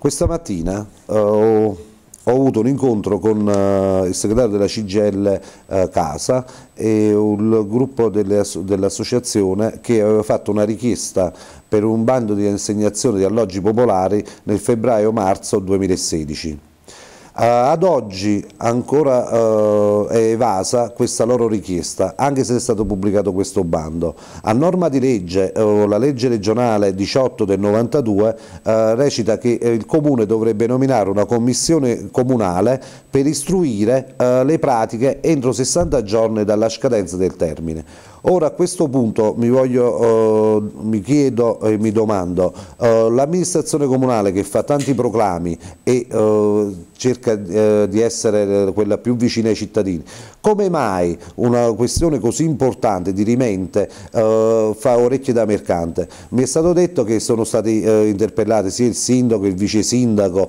Questa mattina eh, ho, ho, avuto un incontro con eh, il segretario della CGL eh, Casa e il gruppo dell'associazione che aveva fatto una richiesta per un bando di assegnazione di alloggi popolari nel febbraio-marzo 2016. Eh, ad oggi ancora eh, è evasa questa loro richiesta, anche se è stato pubblicato questo bando. A norma di legge, eh, la legge regionale 18 del 92 recita che il comune dovrebbe nominare una commissione comunale per istruire le pratiche entro 60 giorni dalla scadenza del termine. Ora a questo punto mi, voglio, eh, mi chiedo e mi domando, eh, l'amministrazione comunale che fa tanti proclami e eh, cerca eh, di essere eh, quella più vicina ai cittadini, come mai una questione così importante, di dirimente, eh, fa orecchie da mercante? Mi è stato detto che sono stati interpellati sia il sindaco che il vice sindaco,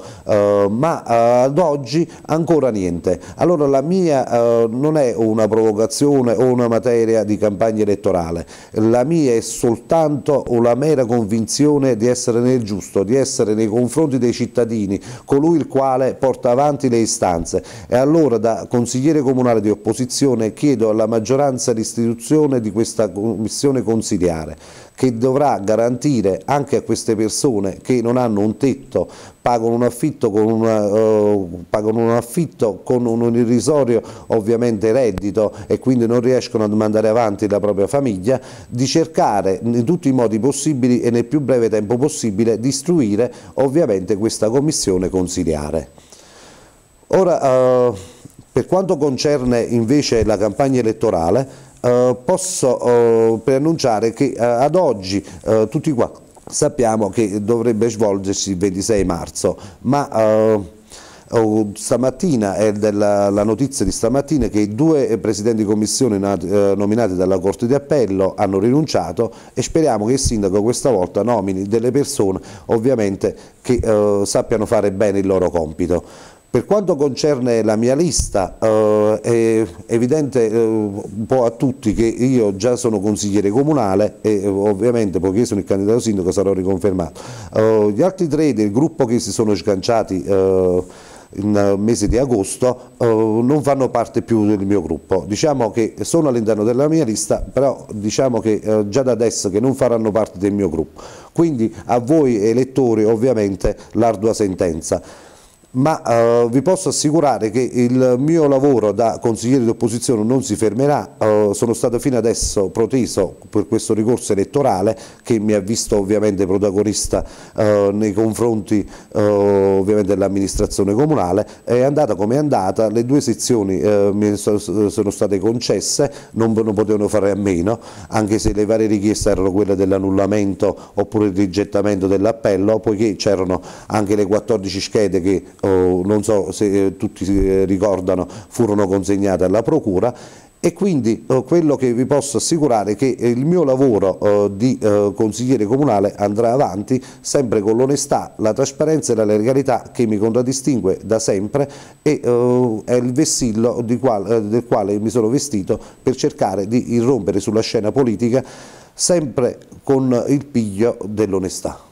ma ad oggi ancora niente. Allora la mia non è una provocazione o una materia di campagna campagna elettorale, la mia è soltanto la mera convinzione di essere nel giusto, di essere nei confronti dei cittadini, colui il quale porta avanti le istanze e allora da consigliere comunale di opposizione chiedo alla maggioranza l'istituzione di questa commissione consigliare che dovrà garantire anche a queste persone che non hanno un tetto, pagano un affitto con, una, eh, pagano un, affitto con un, un irrisorio ovviamente reddito e quindi non riescono a mandare avanti la propria famiglia, di cercare in tutti i modi possibili e nel più breve tempo possibile di istruire ovviamente questa commissione consiliare. Ora, eh, per quanto concerne invece la campagna elettorale, eh, posso eh, preannunciare che eh, ad oggi eh, tutti qua sappiamo che dovrebbe svolgersi il 26 marzo, ma eh, Oh, stamattina è della, la notizia di stamattina che i due presidenti di commissione eh, nominati dalla Corte di Appello hanno rinunciato e speriamo che il sindaco questa volta nomini delle persone ovviamente che eh, sappiano fare bene il loro compito. Per quanto concerne la mia lista, eh, è evidente eh, un po' a tutti che io già sono consigliere comunale e eh, ovviamente poiché sono il candidato sindaco sarò riconfermato. Eh, gli altri tre del gruppo che si sono sganciati eh, in eh, mese di agosto eh, non fanno parte più del mio gruppo. Diciamo che sono all'interno della mia lista, però diciamo che eh, già da adesso che non faranno parte del mio gruppo. Quindi a voi elettori ovviamente l'ardua sentenza ma eh, vi posso assicurare che il mio lavoro da consigliere di opposizione non si fermerà, eh, sono stato fino adesso proteso per questo ricorso elettorale che mi ha visto ovviamente protagonista eh, nei confronti eh, dell'amministrazione comunale, è andata come è andata, le due sezioni eh, mi sono state concesse, non, non potevano fare a meno, anche se le varie richieste erano quelle dell'annullamento oppure il rigettamento dell'appello, poiché c'erano anche le 14 schede che o non so se eh, tutti si eh, ricordano, furono consegnate alla Procura e quindi eh, quello che vi posso assicurare è che eh, il mio lavoro eh, di eh, consigliere comunale andrà avanti sempre con l'onestà, la trasparenza e la legalità che mi contraddistingue da sempre e è il vessillo qual, del quale mi sono vestito per cercare di irrompere sulla scena politica sempre con il piglio dell'onestà.